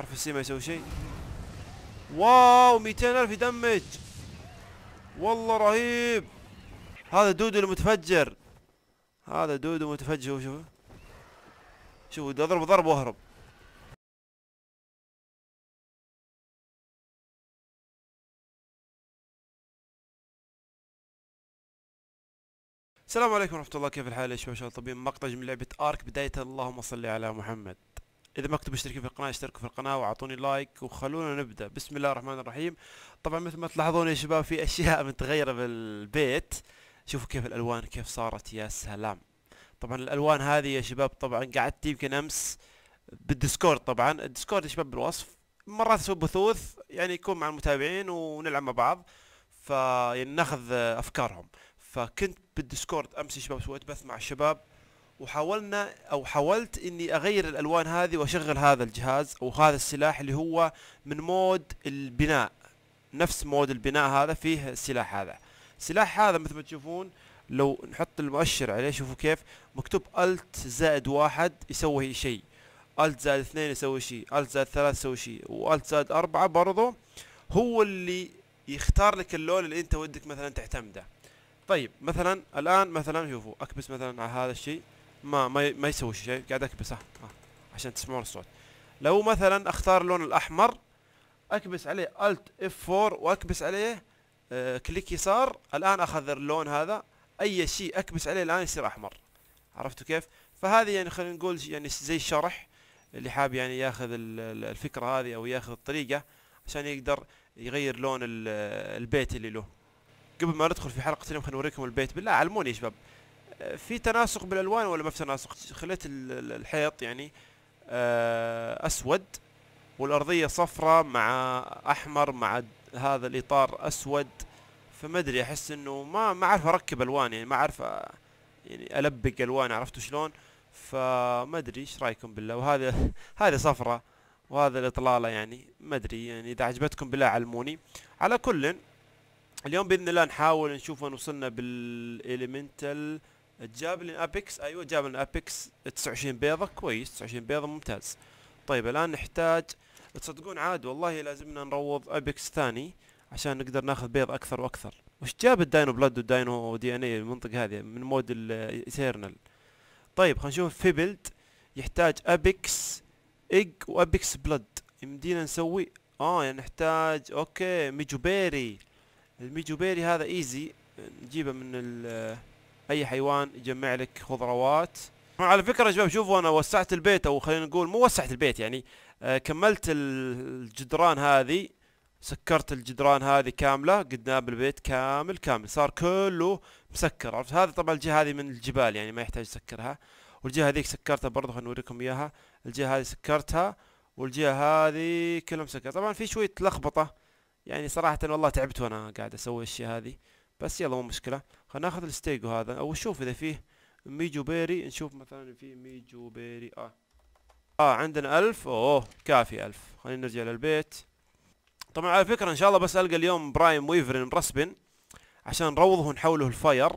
عرف السي ما يسوي شيء واو 200000 يدمج والله رهيب هذا دودو المتفجر هذا دودو متفجر شوفه شوفوا اضرب ضرب واهرب السلام عليكم ورحمة الله كيف الحال يا شباب شباب طبيب مقطع من لعبة ارك بداية اللهم صل على محمد اذا ما كنتم مشتركين في القناه اشتركوا في القناه واعطوني لايك وخلونا نبدا بسم الله الرحمن الرحيم طبعا مثل ما تلاحظون يا شباب في اشياء متغيره بالبيت شوفوا كيف الالوان كيف صارت يا سلام طبعا الالوان هذه يا شباب طبعا قعدت يمكن امس بالديسكورد طبعا الديسكورد يا شباب بالوصف مرات اسوي بثوث يعني يكون مع المتابعين ونلعب مع بعض فناخذ يعني ناخذ افكارهم فكنت بالديسكورد امس يا شباب سويت بث مع الشباب وحاولنا او حاولت اني اغير الالوان هذه واشغل هذا الجهاز او هذا السلاح اللي هو من مود البناء نفس مود البناء هذا فيه السلاح هذا السلاح هذا مثل ما تشوفون لو نحط المؤشر عليه شوفوا كيف مكتوب الت زائد واحد يسوي شيء الت زائد اثنين يسوي شيء الت زائد ثلاث يسوي شيء والت زائد اربعة برضه هو اللي يختار لك اللون اللي انت ودك مثلا تعتمده طيب مثلا الان مثلا شوفوا اكبس مثلا على هذا الشيء ما ما, ما يسوي شيء قاعد اكبس ها آه، عشان تسمعون الصوت لو مثلا اختار اللون الاحمر اكبس عليه الت اف 4 واكبس عليه آه، كليك يسار الان اخذ اللون هذا اي شيء اكبس عليه الان يصير احمر عرفتوا كيف فهذه يعني خلينا نقول يعني زي الشرح اللي حاب يعني ياخذ الفكره هذه او ياخذ الطريقه عشان يقدر يغير لون البيت اللي له قبل ما ندخل في حلقه اليوم خلينا نوريكم البيت بالله علموني يا شباب في تناسق بالالوان ولا ما في تناسق خليت الحيط يعني آه، اسود والارضيه صفراء مع احمر مع هذا الاطار اسود فما ادري احس انه ما ما اعرف اركب الوان يعني ما اعرف آه، يعني البق الوان عرفتوا شلون فما ادري ايش رايكم بالله وهذا هذه صفراء وهذا الاطلاله يعني ما ادري يعني اذا عجبتكم بالله علموني على كل اليوم باذن الله نحاول نشوف وين وصلنا بالاليمنتال جاب لي ابيكس ايوه جاب لي ابيكس 29 بيضه كويس 29 بيضه ممتاز طيب الان نحتاج تصدقون عاد والله لازمنا نروض ابيكس ثاني عشان نقدر ناخذ بيض اكثر واكثر وش جاب الداينو بلاد والداينو دي ان اي المنطقه هذه من مود الايترنال طيب خلينا نشوف في بيلد يحتاج ابيكس ايج وابيكس بلاد يمدينا نسوي اه يعني نحتاج اوكي ميجوبيري الميجوبيري هذا ايزي نجيبه من ال اي حيوان يجمع لك خضروات على فكره يا شباب شوفوا انا وسعت البيت او خلينا نقول مو وسعت البيت يعني آه كملت الجدران هذه سكرت الجدران هذه كامله قدام البيت كامل كامل صار كله مسكر عرفت هذا طبعا الجهه هذه من الجبال يعني ما يحتاج تسكرها والجهه هذيك سكرتها برضه خليني اوريكم اياها الجهه هذه سكرتها والجهه هذه كلها مسكره طبعا في شويه لخبطه يعني صراحه والله تعبت وانا قاعد اسوي الشيء هذه بس يلا مو مشكله خلينا ناخذ الستيجو هذا او نشوف اذا فيه ميجو بيري نشوف مثلا في ميجو بيري اه اه عندنا ألف اوه كافي ألف خلينا نرجع للبيت طبعا على فكرة ان شاء الله بس القى اليوم برايم ويفرن مرسبن عشان نروضه ونحوله الفاير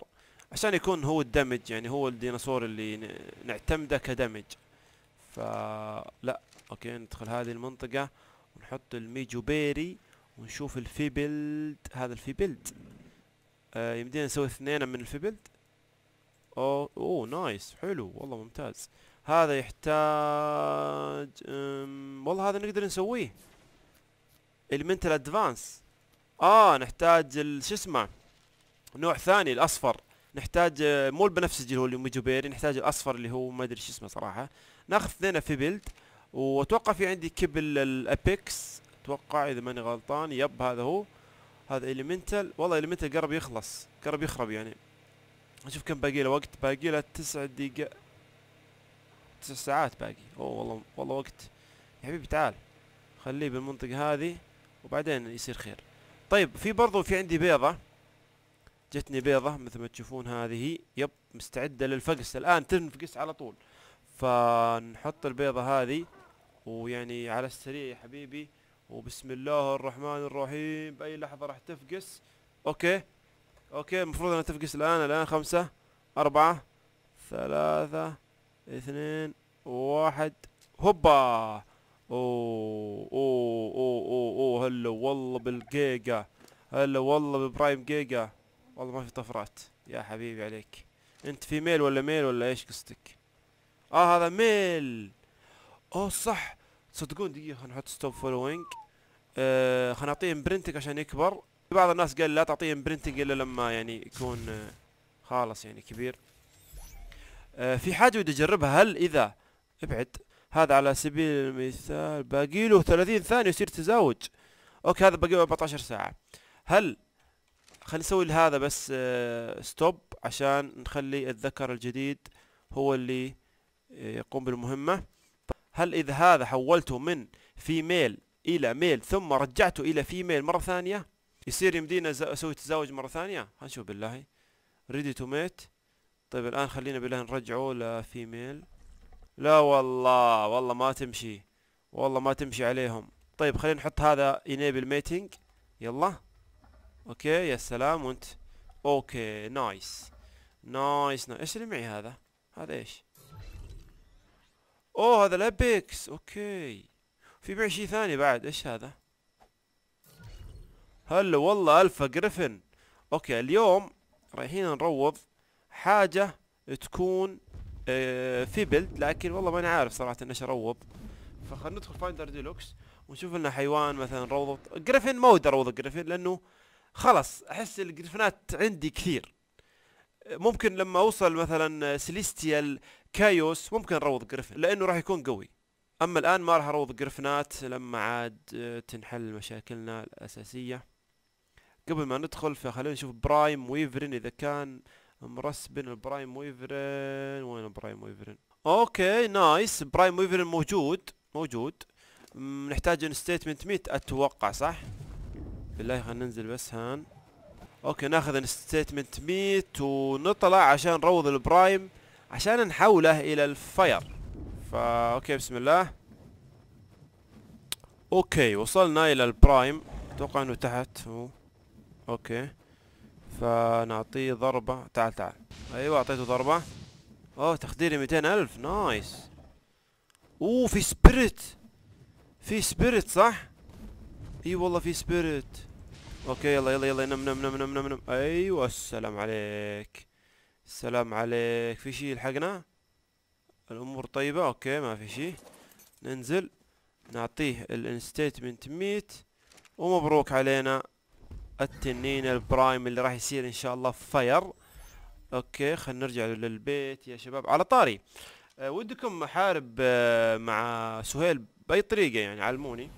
عشان يكون هو الدمج يعني هو الديناصور اللي نعتمده كدمج فا لا اوكي ندخل هذه المنطقة ونحط الميجو بيري ونشوف الفيبلد هذا الفيبلد آه، يمدينا نسوي اثنين من الفيبلد اوه اوه نايس حلو والله ممتاز هذا يحتاج والله هذا نقدر نسويه المنتل ادفانس اه نحتاج شو اسمه نوع ثاني الاصفر نحتاج آه، مو البنفسجي اللي هو اللي نحتاج الاصفر اللي هو ما ادري شو اسمه صراحه ناخذ اثنين في بيلد واتوقع في عندي كبل الابيكس اتوقع اذا ماني غلطان يب هذا هو هذا اليمنتال والله اليمنتال قرب يخلص قرب يخرب يعني نشوف كم باقي له وقت باقي له تسع دقائق تسع ساعات باقي اوه والله والله وقت يا حبيبي تعال خليه بالمنطقة هذه وبعدين يصير خير طيب في برضو في عندي بيضة جتني بيضة مثل ما تشوفون هذه يب مستعدة للفقس الآن تنفقس على طول فنحط البيضة هذه ويعني على السريع يا حبيبي وبسم الله الرحمن الرحيم باي لحظه راح تفقس اوكي اوكي المفروض انها تفقس الان الان خمسة اربعة ثلاثة اثنين واحد هوبا اوه اوه اوه اوه, أوه. هلا والله بالجيجا هلا والله ببرايم جيجا والله ما في طفرات يا حبيبي عليك انت في ميل ولا ميل ولا ايش قصدك اه هذا ميل اوه صح صدقون دقيقة نحط ستوب فولوينج آه نعطيه امبرنتنج عشان يكبر بعض الناس قال لا تعطيه امبرنتنج الا لما يعني يكون آه خالص يعني كبير آه في حاجة ودي اجربها هل اذا ابعد هذا على سبيل المثال باقي له 30 ثانية يصير تزاوج اوكي هذا باقي له 14 ساعة هل خلينا نسوي لهذا بس آه ستوب عشان نخلي الذكر الجديد هو اللي آه، يقوم بالمهمة هل إذا هذا حولته من فيميل إلى ميل ثم رجعته إلى فيميل مرة ثانية يصير يمدينا أسوي تزاوج مرة ثانية هنشوف بالله ريدي تو ميت طيب الآن خلينا بالله نرجعه لفيميل لا والله والله ما تمشي والله ما تمشي عليهم طيب خلينا نحط هذا enable mating يلا اوكي يا سلام وانت اوكي نايس نايس نايس ايش اللي معي هذا هذا ايش اوه هذا الابيكس اوكي في بيع شيء ثاني بعد ايش هذا هلا والله الفا جريفن اوكي اليوم رايحين نروض حاجة تكون آه، في بلد لكن والله ماني عارف صراحة ايش اروض فخلنا ندخل فايندر ديلوكس ونشوف لنا حيوان مثلا روضة جريفن ما ودي اروض جريفن لانه خلاص احس الجريفنات عندي كثير ممكن لما اوصل مثلا سيليستيال كايوس ممكن نروض جريفن لانه راح يكون قوي اما الان ما راح اروض جريفنات لما عاد آه، تنحل مشاكلنا الاساسيه قبل ما ندخل فخلينا نشوف برايم ويفرن اذا كان مرسبن البرايم ويفرن وين البرايم ويفرن اوكي نايس برايم ويفرن موجود موجود نحتاج انستيتمنت ميت اتوقع صح بالله خلينا ننزل بس هان اوكي ناخذ انستيتمنت ميت ونطلع عشان نروض البرايم عشان نحوله الى الفاير فا اوكي بسم الله اوكي وصلنا الى البرايم اتوقع انه تحت هو اوكي فنعطيه ضربة تعال تعال ايوه اعطيته ضربة اوه تخديري ميتين الف نايس اوه في سبيريت في سبيريت صح اي والله في سبيريت اوكي يلا يلا يلا نم نم نم نم نم, نم. ايوه السلام عليك السلام عليك في شي لحقنا الامور طيبة اوكي ما في شي ننزل نعطيه الانستيتمنت ميت ومبروك علينا التنين البرايم اللي راح يصير ان شاء الله فاير اوكي خلينا نرجع للبيت يا شباب على طاري أه ودكم احارب أه مع سهيل باي طريقه يعني علموني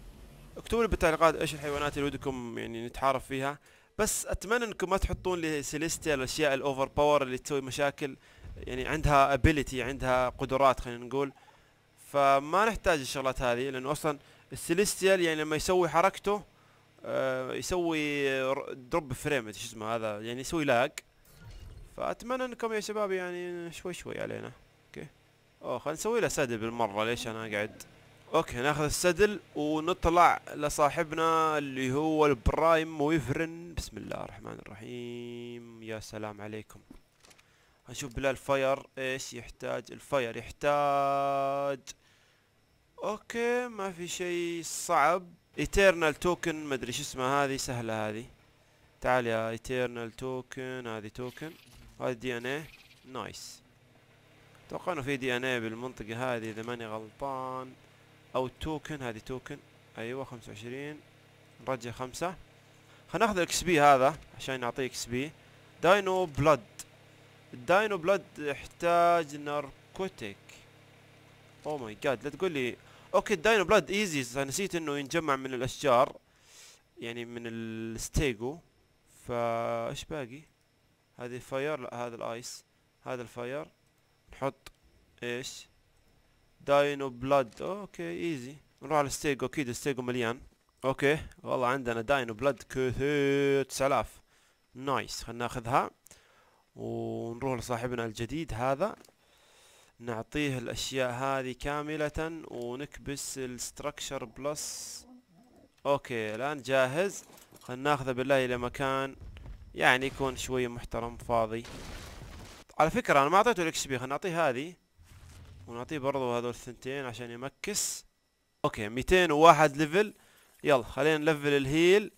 اكتبوا لي بالتعليقات ايش الحيوانات اللي ودكم يعني نتحارب فيها بس اتمنى انكم ما تحطون لي سيليستيا الاشياء الاوفر باور اللي تسوي مشاكل يعني عندها ابيلتي عندها قدرات خلينا نقول فما نحتاج الشغلات هذه لانه اصلا السيليستيال يعني لما يسوي حركته آه يسوي دروب فريم شو اسمه هذا يعني يسوي لاج فاتمنى انكم يا شباب يعني شوي شوي علينا اوكي اوه خلينا نسوي له سد بالمره ليش انا قاعد اوكي ناخذ السدل ونطلع لصاحبنا اللي هو البرايم ويفرن بسم الله الرحمن الرحيم يا سلام عليكم هنشوف بلا الفاير ايش يحتاج الفاير يحتاج اوكي ما في شيء صعب ايترنال توكن ما ادري شو اسمها هذه سهله هذه تعال يا ايترنال توكن هذه توكن هذه دي ان اي نايس اتوقع انه في دي ان اي بالمنطقه هذه اذا ماني غلطان او التوكن هذه توكن ايوه خمسة وعشرين نرجع خمسة خلينا ناخذ الاكس بي هذا عشان نعطيه اكس بي داينو بلاد الداينو بلاد يحتاج ناركوتيك او oh ماي جاد لا تقول لي اوكي الداينو بلاد ايزي نسيت انه ينجمع من الاشجار يعني من الستيجو فا ايش باقي هذه فاير لا هذا الايس هذا الفاير نحط ايش داينو بلاد اوكي ايزي نروح على ستيجو اكيد ستيجو مليان اوكي والله عندنا داينو بلاد كثير 9000 نايس خلينا ناخذها ونروح لصاحبنا الجديد هذا نعطيه الاشياء هذه كاملة ونكبس الستركشر بلس اوكي الان جاهز خلينا ناخذه بالله الى مكان يعني يكون شوية محترم فاضي على فكرة انا ما اعطيته الاكس بي خلينا نعطيه هذه ونعطيه برضو هذول الثنتين عشان يمكس اوكي 201 ليفل يلا خلينا نلفل الهيل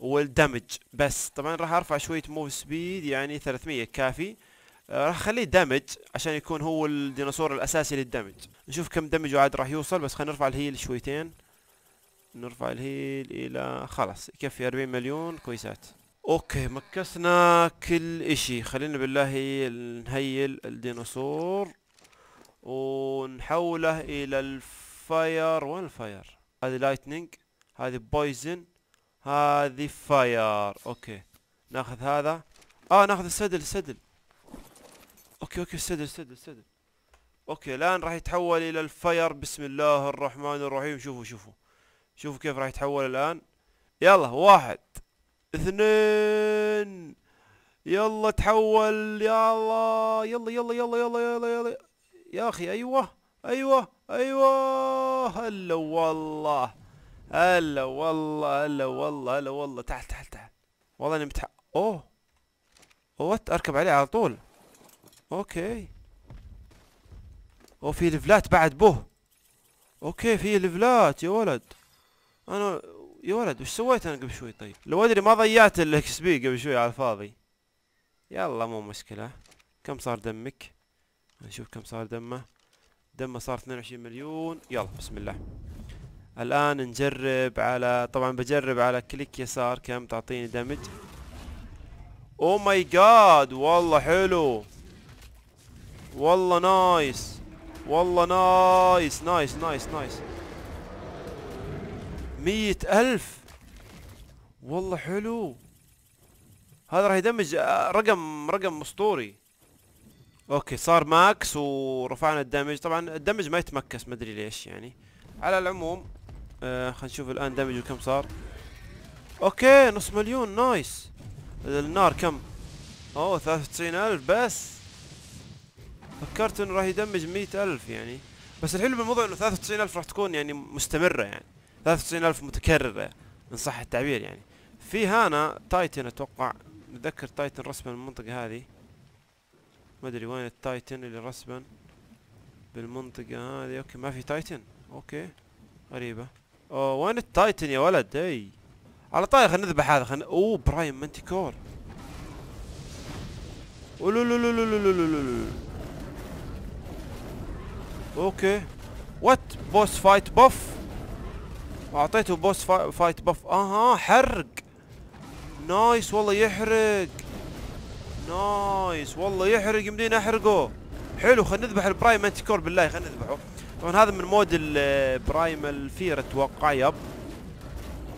والدمج بس طبعا راح ارفع شويه موف سبيد يعني 300 كافي آه، راح اخليه دمج عشان يكون هو الديناصور الاساسي للدمج نشوف كم دمج عاد راح يوصل بس خلينا نرفع الهيل شويتين نرفع الهيل الى خلاص يكفي 40 مليون كويسات اوكي مكسنا كل اشي خلينا بالله نهيل الديناصور ونحوله الى الفاير وين الفاير هذه لايتنينج هذه بويزن هذه فاير اوكي ناخذ هذا اه ناخذ السدل السدل اوكي اوكي السدل السدل السدل اوكي الان راح يتحول الى الفاير بسم الله الرحمن الرحيم شوفوا شوفوا شوفوا كيف راح يتحول الان يلا واحد اثنين يلا تحول يلا يلا يلا يلا يلا يلا يلا, يلا. يا اخي ايوه ايوه ايوه هلا والله هلا والله هلا والله هلا والله تعال تعال تعال والله اني متح اوه وات اركب عليه على طول اوكي اوه في لفلات بعد به اوكي في لفلات يا ولد انا يا ولد وش سويت انا قبل شوي طيب لو ادري ما ضيعت الاكس بي قبل شوي على الفاضي يلا مو مشكله كم صار دمك نشوف كم صار دمه دمه صار 22 مليون يلا بسم الله الان نجرب على طبعا بجرب على كليك يسار كم تعطيني دمج او ماي جاد والله حلو والله نايس والله نايس نايس نايس نايس مية ألف والله حلو هذا راح يدمج آه، رقم رقم اسطوري اوكي صار ماكس ورفعنا الدمج طبعا الدمج ما يتمكس ما ادري ليش يعني على العموم آه خلينا نشوف الان دمج كم صار اوكي نص مليون نايس النار كم اوه 93000 بس فكرت انه راح يدمج 100000 يعني بس الحلو بالموضوع انه 93000 راح تكون يعني مستمره يعني 93000 متكرره ان صح التعبير يعني في هانا تايتن اتوقع متذكر تايتن رسم المنطقه هذه ما ادري وين التايتن اللي رسبا بالمنطقة هذه اوكي ما في تايتن اوكي غريبة اوه وين التايتن يا ولد اي على طاري خلينا نذبح هذا خلينا اوه برايم منتيكور اوكي وات بوس فايت بوف اعطيته بوس فايت بوف اها حرق نايس والله يحرق نايس والله يحرق يمدينا احرقه حلو خلينا نذبح البرايم انتي كور بالله خلينا نذبحه طبعا هذا من مود البرايم الفير اتوقع يب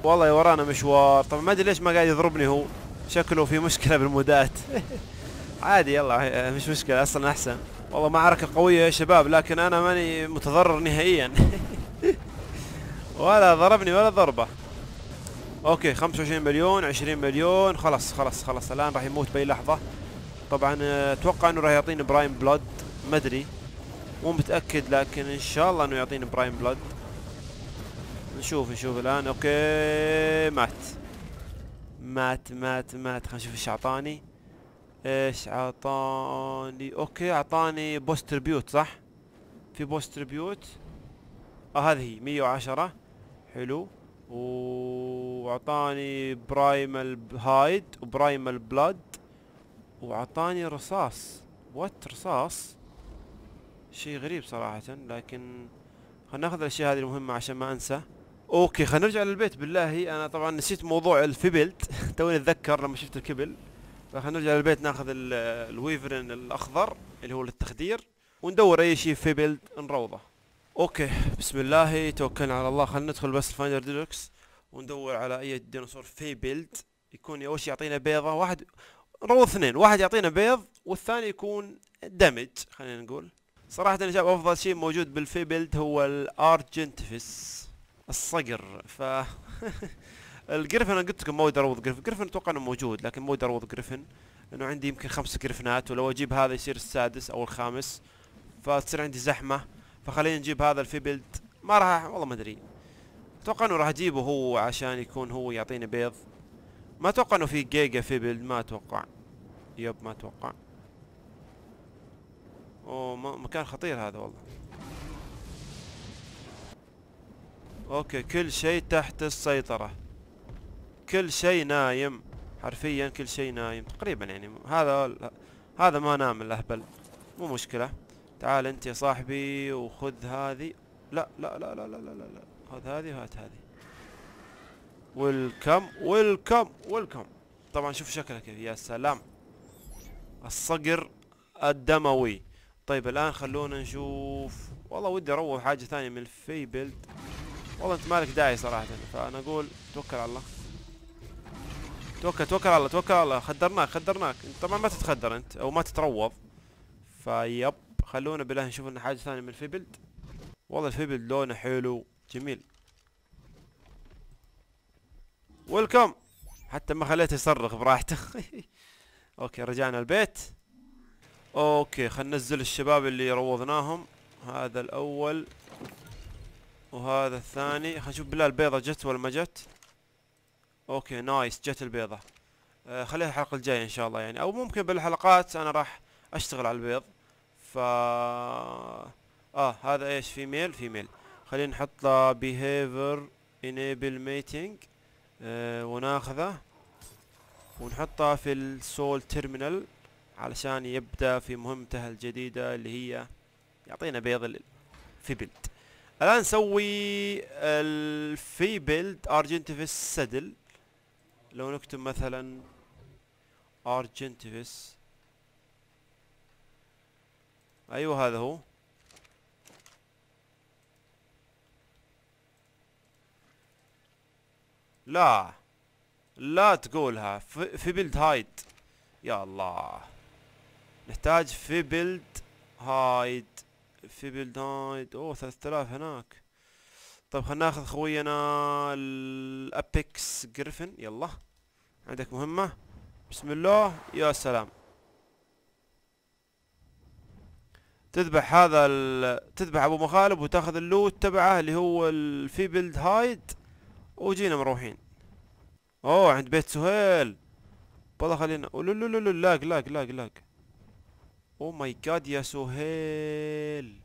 والله يا ورانا مشوار طبعا ما ادري ليش ما قاعد يضربني هو شكله في مشكله بالمودات عادي يلا آه، مش مشكله اصلا احسن والله معركه قويه يا شباب لكن انا ماني متضرر نهائيا ولا ضربني ولا ضربه اوكي 25 مليون 20 مليون خلاص خلاص خلاص الان راح يموت باي لحظه طبعا اتوقع انه راح يعطيني برايم بلاد ما ادري مو متاكد لكن ان شاء الله انه يعطيني برايم بلاد نشوف نشوف الان اوكي مات مات مات مات خلينا نشوف ايش اعطاني ايش اعطاني اوكي اعطاني بوست تريبيوت صح في بوست تريبيوت اه هذه 110 حلو واعطاني برايمال هايد وبرايمال بلاد وعطاني رصاص وات رصاص شيء غريب صراحة لكن خلنا ناخذ الاشياء هذه المهمة عشان ما انسى اوكي خلينا نرجع للبيت بالله انا طبعا نسيت موضوع الفيبلت توني اتذكر لما شفت الكبل فخلينا نرجع للبيت ناخذ الويفرن الاخضر اللي هو للتخدير وندور اي شيء فيبلت نروضه اوكي بسم الله توكلنا على الله خلينا ندخل بس الفايندر ديلوكس وندور على اي ديناصور فيبلت يكون اول شيء يعطينا بيضه واحد رو اثنين واحد يعطينا بيض والثاني يكون دمج خلينا نقول صراحة انا شاب افضل شيء موجود بالفي بيلد هو الارجنتفس الصقر ف الجريفن انا قلت لكم ما ودي اروض جريفن جريفن اتوقع انه موجود لكن ما ودي اروض جريفن لانه عندي يمكن خمس جريفنات ولو اجيب هذا يصير السادس او الخامس فتصير عندي زحمة فخلينا نجيب هذا الفي بيلد ما راح والله ما ادري اتوقع انه راح اجيبه هو عشان يكون هو يعطيني بيض ما اتوقع انه في جيجا في بيلد ما اتوقع يب ما اتوقع اوه مكان خطير هذا والله اوكي كل شيء تحت السيطرة كل شيء نايم حرفيا كل شيء نايم تقريبا يعني هذا هذا ما نام الاهبل مو مشكلة تعال انت يا صاحبي وخذ هذه لا لا لا لا لا لا لا خذ هذه وهات هذه ويلكم ويلكم ويلكم طبعا شوف شكله كذا يا سلام الصقر الدموي طيب الان خلونا نشوف والله ودي اروح حاجه ثانيه من الفي بيلد والله انت مالك داعي صراحه فانا اقول توكل على الله توكل توكل على الله توكل على الله خدرناك خدرناك انت طبعا ما تتخدر انت او ما تتروض فيب خلونا بالله نشوف لنا حاجه ثانيه من الفي بيلد والله الفي بيلد لونه حلو جميل ويلكم حتى ما خليته يصرخ براحته اوكي رجعنا البيت اوكي خلينا ننزل الشباب اللي روضناهم هذا الاول وهذا الثاني خلينا نشوف بالله البيضة جت ولا ما جت اوكي نايس جت البيضة آه خليها الحلقة الجاية ان شاء الله يعني او ممكن بالحلقات انا راح اشتغل على البيض ف اه هذا ايش فيميل فيميل خلينا نحط له بيهيفر انيبل ميتنج آه، وناخذه ونحطه في السول تيرمينال علشان يبدأ في مهمته الجديدة اللي هي يعطينا بيض في بيلد الآن نسوي الفي بيلد ارجنتيفس سدل لو نكتب مثلا ارجنتيفس أيوه هذا هو لا لا تقولها في, بيلد هايد يا الله نحتاج في بيلد هايد في بيلد هايد اوه 3000 هناك طيب خلنا ناخذ خوينا الابيكس جريفن يلا عندك مهمة بسم الله يا سلام تذبح هذا تذبح ابو مخالب وتاخذ اللوت تبعه اللي هو بيلد هايد وجينا مروحين اوه عند بيت سهيل بلا خلينا لا لاق لاق لاق لاق او ماي جاد يا سهيل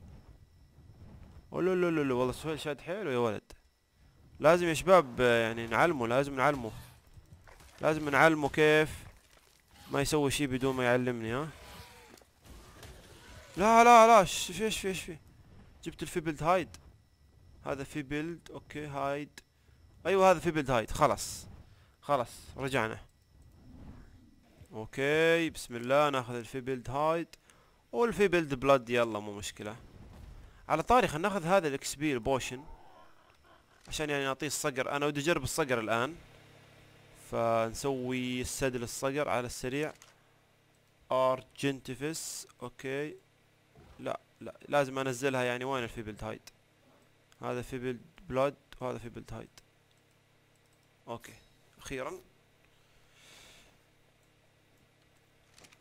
ولولولولو والله سهيل شاد حيله يا ولد لازم يا شباب يعني نعلمه لازم نعلمه لازم نعلمه كيف ما يسوي شي بدون ما يعلمني ها لا لا لا ايش ايش في ايش في جبت الفي بيلد هايد هذا في بيلد اوكي هايد ايوه هذا في بيلد هايد خلاص خلاص رجعنا اوكي بسم الله ناخذ الفيبلد هايد والفيبلد بلاد يلا مو مشكلة على طاري خلينا ناخذ هذا الاكس بي البوشن عشان يعني نعطيه الصقر انا ودي اجرب الصقر الان فنسوي السد للصقر على السريع ارجنتيفس اوكي لا لا لازم انزلها يعني وين الفيبلد هايد هذا فيبلد بلاد وهذا فيبلد هايد اوكي أخيرا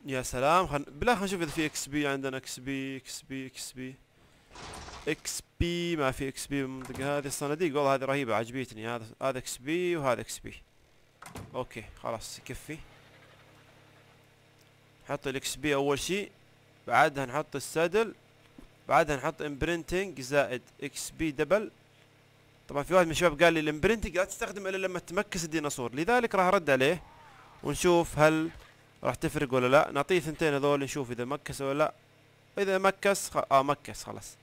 يا سلام خل... بالله خلينا نشوف إذا في إكس بي عندنا إكس بي إكس بي إكس بي إكس بي ما في إكس بي بالمنطقة هذه الصناديق والله هذه رهيبة عجبتني هذا هذا إكس بي وهذا إكس بي أوكي خلاص يكفي نحط الإكس بي أول شيء بعدها نحط السدل بعدها نحط امبرنتنج زائد إكس بي دبل طبعا في واحد من الشباب قال لي الامبرنتنج لا تستخدم الا لما تمكس الديناصور لذلك راح ارد عليه ونشوف هل راح تفرق ولا لا نعطيه ثنتين هذول نشوف اذا مكس ولا لا اذا مكس خ... اه مكس خلاص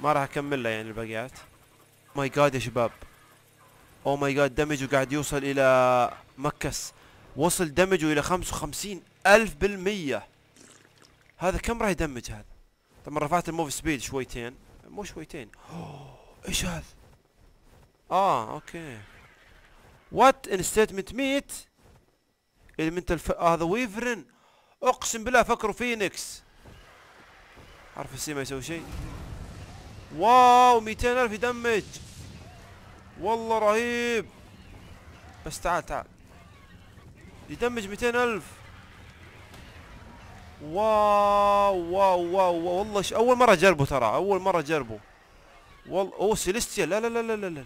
ما راح اكمل له يعني الباقيات ماي جاد يا شباب او ماي جاد دمجه قاعد يوصل الى مكس وصل دمجه الى 55 الف بالمية هذا كم راح يدمج هذا طبعا رفعت الموف سبيد شويتين مو شويتين اوه ايش هذا اه اوكي وات ان ستيتمنت ميت المنتال الف... آه هذا ويفرن اقسم بالله فكروا فينيكس عارف السي ما يسوي شيء واو 200000 يدمج والله رهيب بس تعال تعال يدمج 200000 واو واو واو والله ش... اول مره اجربه ترى اول مره اجربه والله اوه سيليستيا لا لا لا لا لا, لا.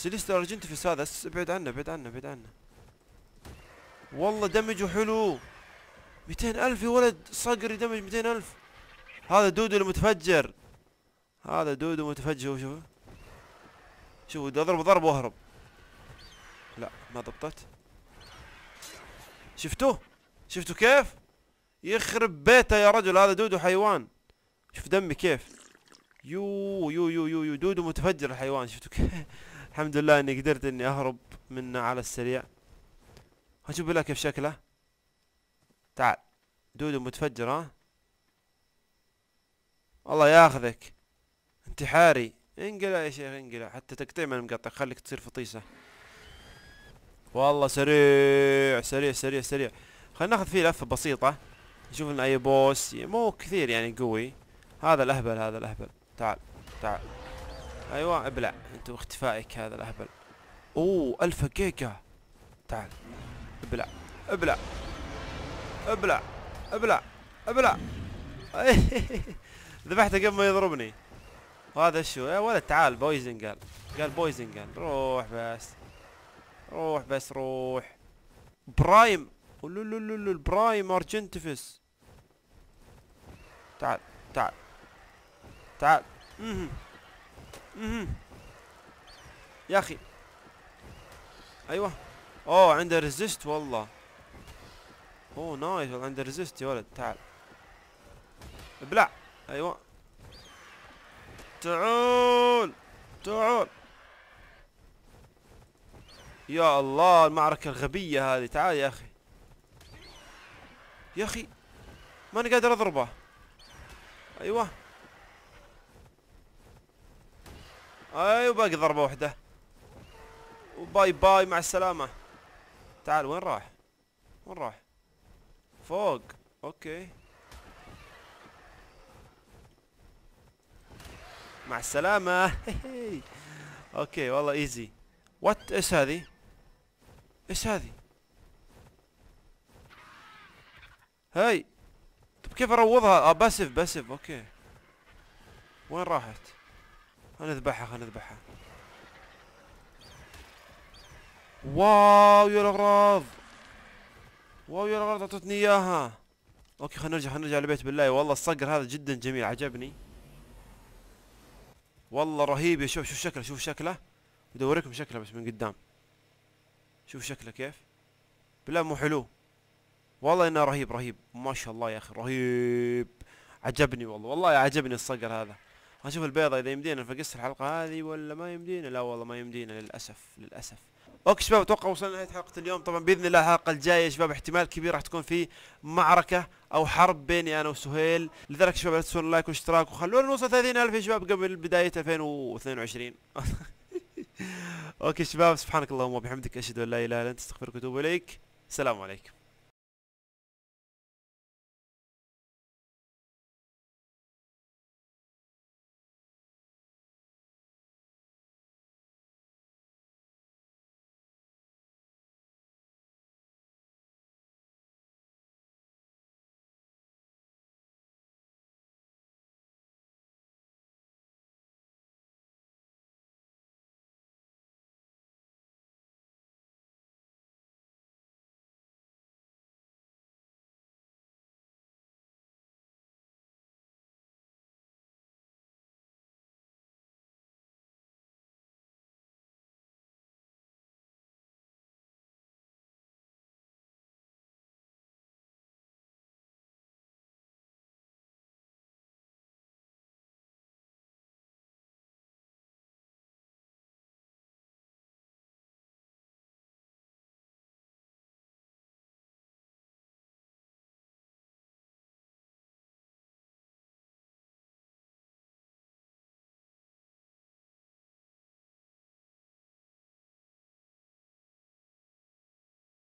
سيليستر ارجنتفس هذا ابعد عنه ابعد عنه ابعد عنه والله دمجه حلو 200000 يا ولد صقر يدمج 200000 هذا دودو المتفجر هذا دودو متفجر شوف شوف اضرب ضرب واهرب لا ما ضبطت شفتوه شفتوا كيف يخرب بيته يا رجل هذا دودو حيوان شوف دمي كيف يو يو يو يو, يو دودو متفجر الحيوان شفتوا كيف الحمد لله اني قدرت اني اهرب منه على السريع هشوف بالله كيف شكله تعال دودو متفجر ها الله ياخذك انتحاري انقلع يا شيخ انقلع حتى تقطيع ما مقطع خليك تصير فطيسة والله سريع سريع سريع سريع خلينا ناخذ فيه لفة بسيطة نشوف لنا اي بوس مو كثير يعني قوي هذا الاهبل هذا الاهبل تعال تعال ايوه ابلع انت واختفائك هذا الاهبل اوه الف جيجا تعال ابلع ابلع ابلع ابلع ابلع ذبحته قبل ما يضربني وهذا شو يا ولد تعال بويزن قال قال بويزن قال روح بس روح بس روح برايم البرايم ارجنتفس تعال تعال تعال يا اخي ايوه اوه عنده ريزيست والله اوه نايس والله عنده ريزيست يا ولد تعال ابلع ايوه تعال تعال يا الله المعركة الغبية هذه تعال يا اخي يا اخي ماني قادر اضربه ايوه اي وباقي ضربه واحده وباي باي مع السلامه تعال وين راح وين راح فوق اوكي مع السلامة اوكي والله ايزي وات ايش هذه؟ ايش هذه؟ هاي طب كيف اروضها؟ اه باسف باسف اوكي وين راحت؟ خلينا نذبحها خلينا نذبحها واو يا الاغراض واو يا الاغراض اعطتني اياها اوكي خلينا نرجع خلينا نرجع لبيت بالله والله الصقر هذا جدا جميل عجبني والله رهيب يا شوف شوف شكله شوف شكله بدوركم شكله بس من قدام شوف شكله كيف بالله مو حلو والله انه رهيب رهيب ما شاء الله يا اخي رهيب عجبني والله والله عجبني الصقر هذا اشوف البيضة اذا يمدينا نفقس الحلقة هذه ولا ما يمدينا لا والله ما يمدينا للاسف للاسف اوكي شباب اتوقع وصلنا لنهايه حلقه اليوم طبعا باذن الله الحلقه الجايه يا شباب احتمال كبير راح تكون في معركه او حرب بيني انا وسهيل لذلك يا شباب لا تنسون اللايك والاشتراك وخلونا نوصل 30000 يا شباب قبل بدايه 2022 اوكي شباب سبحانك اللهم وبحمدك اشهد ان لا اله الا انت استغفرك واتوب اليك السلام عليكم